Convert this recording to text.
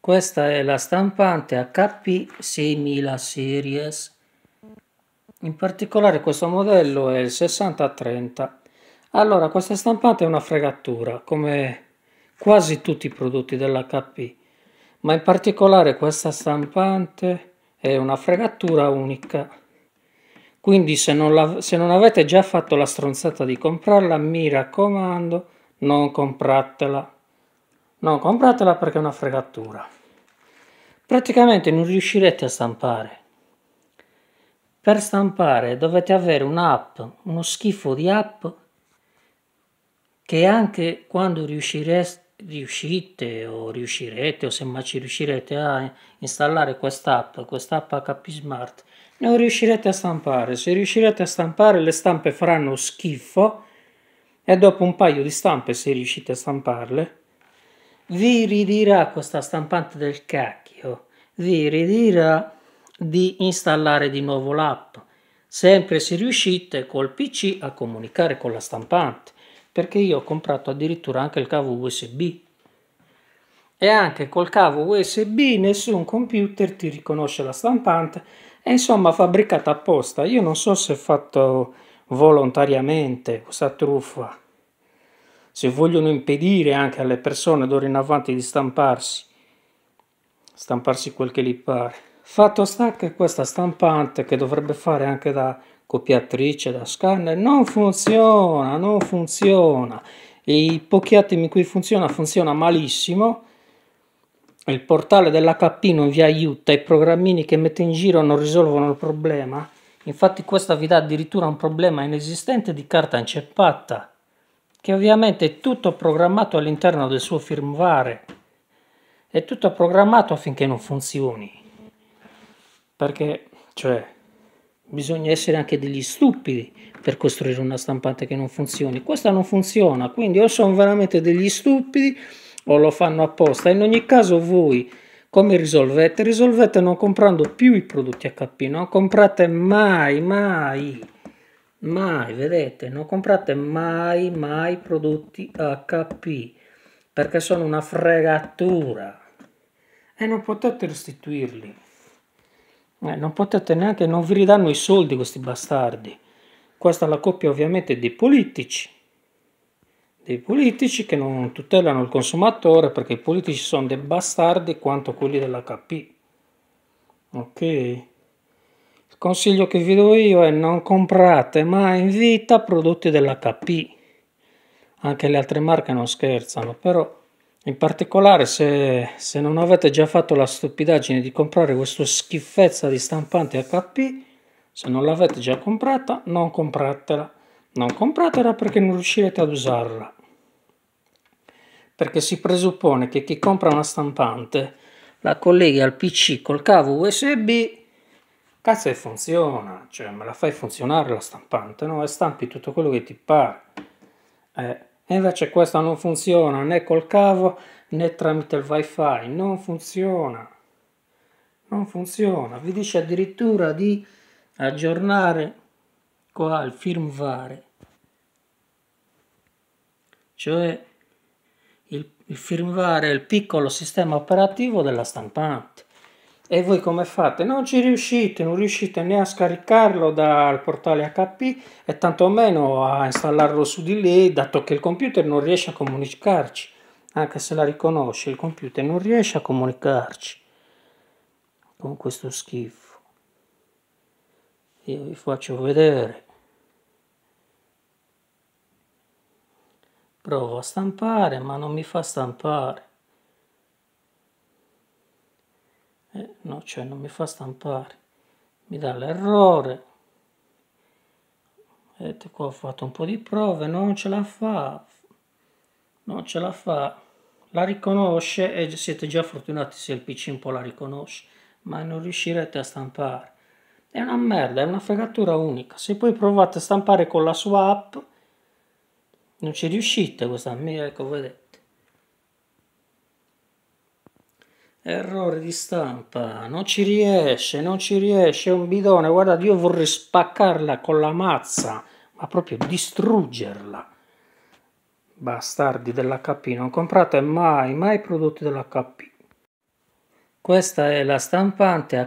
Questa è la stampante HP6000 Series. In particolare questo modello è il 6030. Allora, questa stampante è una fregatura, come quasi tutti i prodotti dell'HP, ma in particolare questa stampante è una fregatura unica. Quindi se non, la, se non avete già fatto la stronzata di comprarla, mi raccomando, non compratela. Non compratela perché è una fregatura. Praticamente non riuscirete a stampare. Per stampare dovete avere un'app, uno schifo di app che anche quando riuscite o riuscirete o semmai ci riuscirete a installare quest'app, quest'app HP Smart, non riuscirete a stampare. Se riuscirete a stampare le stampe faranno schifo e dopo un paio di stampe se riuscite a stamparle vi ridirà questa stampante del cacchio, vi ridirà di installare di nuovo l'app, sempre se riuscite col PC a comunicare con la stampante, perché io ho comprato addirittura anche il cavo USB. E anche col cavo USB nessun computer ti riconosce la stampante, è insomma fabbricata apposta. Io non so se è fatto volontariamente questa truffa se vogliono impedire anche alle persone d'ora in avanti di stamparsi, stamparsi quel che gli pare. Fatto sta che questa stampante che dovrebbe fare anche da copiatrice, da scanner, non funziona, non funziona. I pochi attimi in cui funziona, funziona malissimo. Il portale dell'HP non vi aiuta, i programmini che mette in giro non risolvono il problema. Infatti questa vi dà addirittura un problema inesistente di carta inceppata che ovviamente è tutto programmato all'interno del suo firmware, è tutto programmato affinché non funzioni, perché cioè, bisogna essere anche degli stupidi per costruire una stampante che non funzioni, questa non funziona, quindi o sono veramente degli stupidi o lo fanno apposta, in ogni caso voi come risolvete? Risolvete non comprando più i prodotti HP, non comprate mai, mai mai vedete non comprate mai mai prodotti HP perché sono una fregatura e non potete restituirli eh, non potete neanche non vi ridanno i soldi questi bastardi questa è la coppia ovviamente dei politici dei politici che non tutelano il consumatore perché i politici sono dei bastardi quanto quelli dell'HP ok consiglio che vi do io è non comprate mai in vita prodotti dell'HP. Anche le altre marche non scherzano, però in particolare se, se non avete già fatto la stupidaggine di comprare questa schifezza di stampante HP, se non l'avete già comprata, non compratela. Non compratela perché non riuscirete ad usarla. Perché si presuppone che chi compra una stampante la colleghi al PC col cavo USB Cazzo e funziona, cioè me la fai funzionare la stampante, no? E stampi tutto quello che ti pare. Eh, e invece questa non funziona né col cavo né tramite il wifi, non funziona. Non funziona, vi dice addirittura di aggiornare qua il firmware. Cioè il, il firmware è il piccolo sistema operativo della stampante. E voi come fate? Non ci riuscite, non riuscite né a scaricarlo dal portale HP e tantomeno a installarlo su di lei, dato che il computer non riesce a comunicarci, anche se la riconosce, il computer non riesce a comunicarci con questo schifo. Io vi faccio vedere. Provo a stampare, ma non mi fa stampare. eh, no cioè non mi fa stampare mi dà l'errore vedete qua ho fatto un po' di prove non ce la fa non ce la fa la riconosce e siete già fortunati se il pc un po' la riconosce ma non riuscirete a stampare è una merda, è una fregatura unica se poi provate a stampare con la sua app non ci riuscite questa mia, ecco vedete errore di stampa, non ci riesce, non ci riesce, è un bidone, guardate, io vorrei spaccarla con la mazza, ma proprio distruggerla. Bastardi dell'HP, non comprate mai, mai prodotti dell'HP. Questa è la stampante